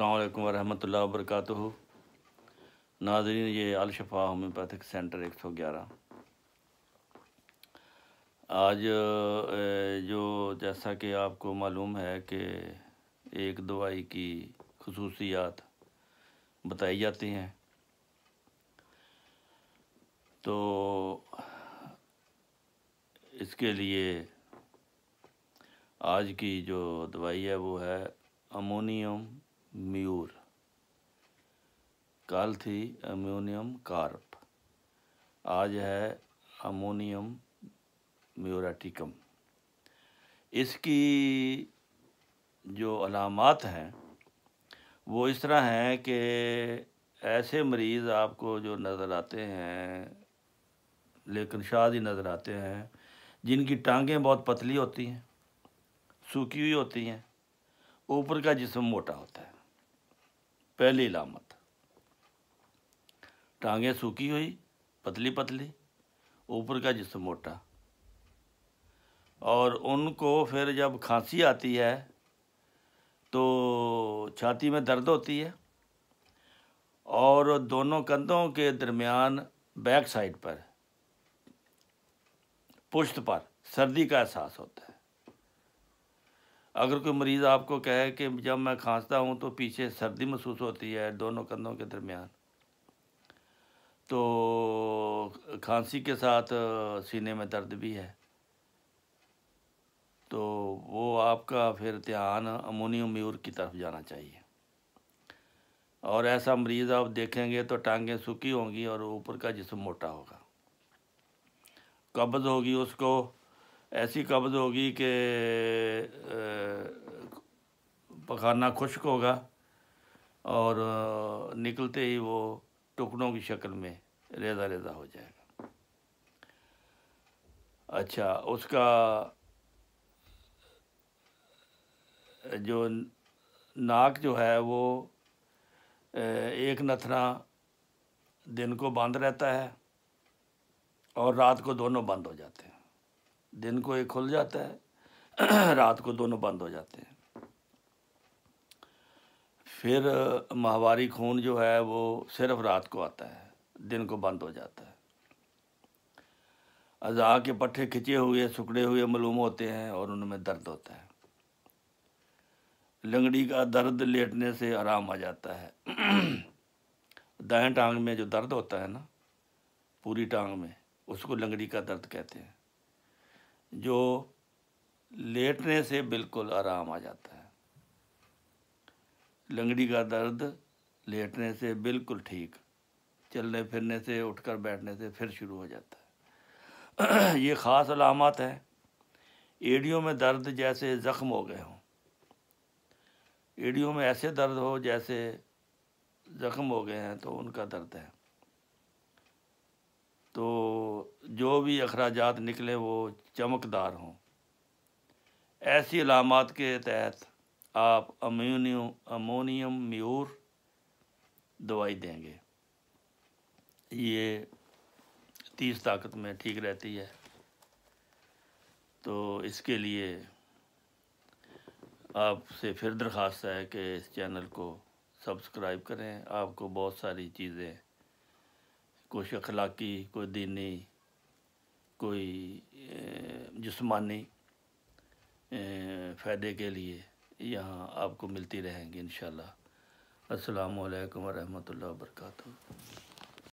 अल्लाम वरहमल वरक नाजरीन ये अलशफा होम्योपैथिक सेंटर एक सौ ग्यारह आज जो जैसा कि आपको मालूम है कि एक दवाई की खसूसियात बताई जाती हैं तो इसके लिए आज की जो दवाई है वो है अमोनियम म्यूर कल थी अमोनियम कार्प आज है अमोनियम म्यूराटिकम इसकी जो अलामत हैं वो इस तरह हैं कि ऐसे मरीज़ आपको जो नज़र आते हैं लेकिन शादी ही नज़र आते हैं जिनकी टांगें बहुत पतली होती हैं सूखी हुई होती हैं ऊपर का जिसम मोटा होता है पहली लामत टांगें सूखी हुई पतली पतली ऊपर का जिसम मोटा और उनको फिर जब खांसी आती है तो छाती में दर्द होती है और दोनों कंधों के दरमियान बैक साइड पर पुश्त पर सर्दी का एहसास होता है अगर कोई मरीज़ आपको कहे कि जब मैं खांसता हूँ तो पीछे सर्दी महसूस होती है दोनों कंधों के दरमियान तो खांसी के साथ सीने में दर्द भी है तो वो आपका फिर ध्यान अमोनियम म्यूर की तरफ जाना चाहिए और ऐसा मरीज़ आप देखेंगे तो टांगें सूखी होंगी और ऊपर का जिसम मोटा होगा कब्ज़ होगी उसको ऐसी कब्ज़ होगी कि पखाना खुश्क होगा और निकलते ही वो टुकड़ों की शक्ल में रेजा रेजा हो जाएगा अच्छा उसका जो नाक जो है वो एक नथना दिन को बंद रहता है और रात को दोनों बंद हो जाते हैं दिन को एक खुल जाता है रात को दोनों बंद हो जाते हैं फिर माहवारी खून जो है वो सिर्फ रात को आता है दिन को बंद हो जाता है अज़ा के पट्ठे खिंचे हुए सुकड़े हुए मलूम होते हैं और उनमें दर्द होता है लंगड़ी का दर्द लेटने से आराम आ जाता है दाएं टांग में जो दर्द होता है ना पूरी टांग में उसको लंगड़ी का दर्द कहते हैं जो लेटने से बिल्कुल आराम आ जाता है लंगड़ी का दर्द लेटने से बिल्कुल ठीक चलने फिरने से उठकर बैठने से फिर शुरू हो जाता है ये ख़ास अलामत है एडियो में दर्द जैसे ज़ख्म हो गए हों एडियो में ऐसे दर्द हो जैसे ज़ख्म हो गए हैं तो उनका दर्द है तो जो भी अखराज निकले वो चमकदार हों ऐसी अलामत के तहत आप अमोनियम अमोनियम म्यूर दवाई देंगे ये तीस ताकत में ठीक रहती है तो इसके लिए आपसे फिर दरख्वास्त है कि इस चैनल को सब्सक्राइब करें आपको बहुत सारी चीज़ें कुछ अखलाकी कोई दीनी कोई जिसमानी फ़ायदे के लिए यहाँ आपको मिलती रहेंगी इन शाला असलकम वरहमल वर्का